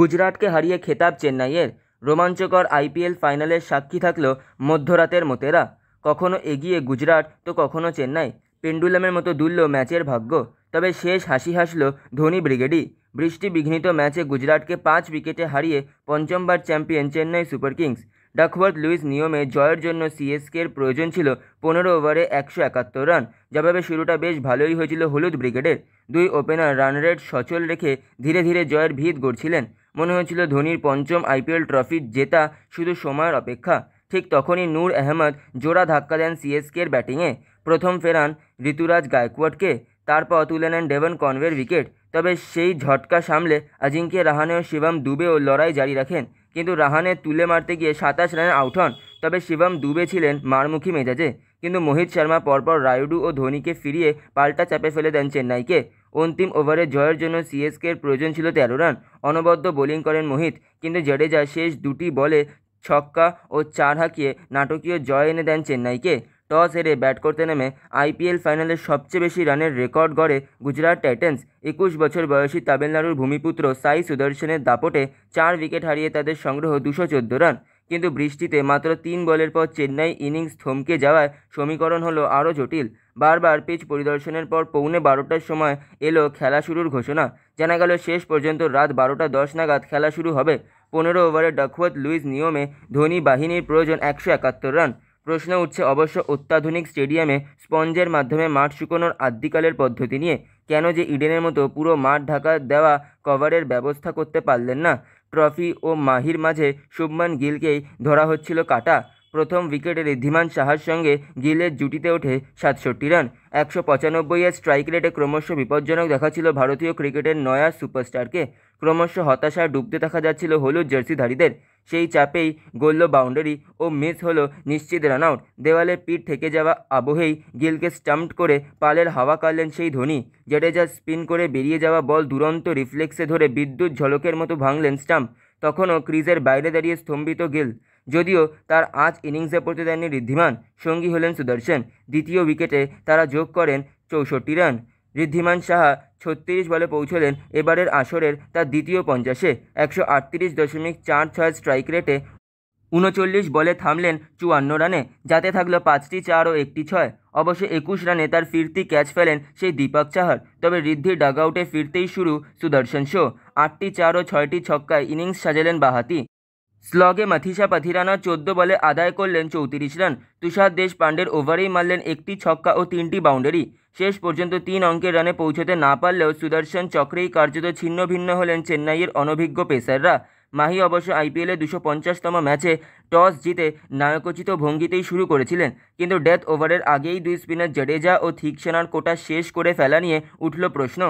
গুজরাটকে হারিয়ে খেতাব চেন্নাইয়ের রোমাঞ্চকর আইপিএল ফাইনালের সাক্ষী থাকল মধ্যরাতের মতেরা কখনো এগিয়ে গুজরাট তো কখনো চেন্নাই পেন্ডুলামের মতো দুলল ম্যাচের ভাগ্য তবে শেষ হাসি হাসল ধোনি ব্রিগেডি বৃষ্টি বিঘ্নিত ম্যাচে গুজরাটকে পাঁচ উইকেটে হারিয়ে পঞ্চমবার champion Chennai super kings Duckworth Lewis নিয়মে জয়ের জন্য সিএসকের প্রয়োজন ছিল পনেরো ওভারে একশো একাত্তর রান জবাবে শুরুটা বেশ ভালোই হয়েছিল হলুদ ব্রিগেডের দুই ওপেনার রান রেট সচল রেখে ধীরে ধীরে জয়ের ভিত গড়ছিলেন মনে হয়েছিল ধোনির পঞ্চম আইপিএল ট্রফি জেতা শুধু সময়ের অপেক্ষা ঠিক তখনই নূর আহমদ জোড়া ধাক্কা দেন সিএসকের ব্যাটিংয়ে প্রথম ফেরান ঋতুরাজ গায়কোয়াড়কে তারপর তুলে নেন ডেভন কনভের উইকেট তবে সেই ঝটকা সামলে আজিঙ্কে রাহানে ও শিবম দুবেও লড়াই জারি রাখেন কিন্তু রাহানে তুলে মারতে গিয়ে সাতাশ রানে আউট হন তবে শিবম দুবে ছিলেন মারমুখী মেজাজে কিন্তু মোহিত শর্মা পরপর রায়ুডু ও ধোনিকে ফিরিয়ে পাল্টা চাপে ফেলে দেন চেন্নাইকে অন্তিম ওভারে জয়ের জন্য সিএসকের প্রয়োজন ছিল তেরো রান অনবদ্য বোলিং করেন মোহিত কিন্তু জাডেজা শেষ দুটি বলে ছক্কা ও চার হাঁকিয়ে নাটকীয় জয় এনে দেন চেন্নাইকে টস হেরে ব্যাট করতে নেমে আইপিএল ফাইনালের সবচেয়ে বেশি রানের রেকর্ড গড়ে গুজরাট টাইটেন্স একুশ বছর বয়সী তামিলনাড়ুর ভূমিপুত্র সাই সুদর্শনের দাপটে চার উইকেট হারিয়ে তাদের সংগ্রহ দুশো চোদ্দো রান কিন্তু বৃষ্টিতে মাত্র তিন বলের পর চেন্নাই ইনিংস থমকে যাওয়ায় সমীকরণ হলো আরও জটিল বারবার পিচ পরিদর্শনের পর পৌনে বারোটার সময় এলো খেলা শুরুর ঘোষণা জানা গেল শেষ পর্যন্ত রাত বারোটা দশ নাগাদ খেলা শুরু হবে পনেরো ওভারে ডাকওয়াত লুইস নিয়মে ধোনি বাহিনীর প্রয়োজন একশো একাত্তর রান প্রশ্ন উঠছে অবশ্য অত্যাধুনিক স্টেডিয়ামে স্পঞ্জের মাধ্যমে মাঠ শুকোনোর আদ্যিকালের পদ্ধতি নিয়ে কেন যে ইডেনের মতো পুরো মাঠ ঢাকা দেওয়া কভারের ব্যবস্থা করতে পারলেন না ট্রফি ও মাহির মাঝে শুভমান গিলকেই ধরা হচ্ছিল কাটা প্রথম উইকেটে ঋদ্ধিমান সাহার সঙ্গে গিলের জুটিতে ওঠে সাতষট্টি রান একশো পঁচানব্বই এর স্ট্রাইক রেটে ক্রমশ বিপজ্জনক ছিল ভারতীয় ক্রিকেটের নয়া সুপারস্টারকে ক্রমশ হতাশায় ডুবতে দেখা যাচ্ছিল হলুদ জার্সিধারীদের সেই চাপেই গড়ল বাউন্ডারি ও মিস হলো নিশ্চিত রান আউট দেওয়ালে পিঠ থেকে যাওয়া আবহেই গিলকে স্টাম্পড করে পালের হাওয়া কাড়লেন সেই ধোনি জেডেজা স্পিন করে বেরিয়ে যাওয়া বল দুরন্ত রিফ্লেক্সে ধরে বিদ্যুৎ ঝলকের মতো ভাঙলেন স্টাম্প তখনও ক্রিজের বাইরে দাঁড়িয়ে স্তম্ভিত গিল যদিও তার আজ ইনিংসে পড়তে দেননি ঋদ্ধিমান সঙ্গী হলেন সুদর্শন দ্বিতীয় উইকেটে তারা যোগ করেন চৌষট্টি রান ঋদ্ধিমান সাহা ছত্রিশ বলে পৌঁছলেন এবারের আসরের তার দ্বিতীয় পঞ্চাশে একশো আটত্রিশ দশমিক চার ছয় স্ট্রাইক রেটে উনচল্লিশ বলে থামলেন চুয়ান্ন রানে যাতে থাকলো পাঁচটি চার ও একটি ছয় অবশ্য একুশ রানে তার ফিরতি ক্যাচ ফেলেন সেই দীপক চাহার তবে ঋদ্ধি ডাগআউটে ফিরতেই শুরু সুদর্শন শো আটটি চার ও ছয়টি ছক্কায় ইনিংস সাজালেন বাহাতি স্লগে মাথিসা পাথিরানা চোদ্দ বলে আদায় করলেন চৌত্রিশ রান তুষার দেশ পাণ্ডের ওভারেই মারলেন একটি ছক্কা ও তিনটি বাউন্ডারি শেষ পর্যন্ত তিন অঙ্কের রানে পৌঁছতে না পারলেও সুদর্শন চক্রেই কার্যত ছিন্ন ভিন্ন হলেন চেন্নাইয়ের অনভিজ্ঞ পেসাররা মাহি অবশ্য আইপিএলে দুশো পঞ্চাশতম ম্যাচে টস জিতে নায়কোচিত ভঙ্গিতেই শুরু করেছিলেন কিন্তু ডেথ ওভারের আগেই দুই স্পিনার জাডেজা ও থিকসেনার কোটা শেষ করে ফেলা নিয়ে উঠল প্রশ্ন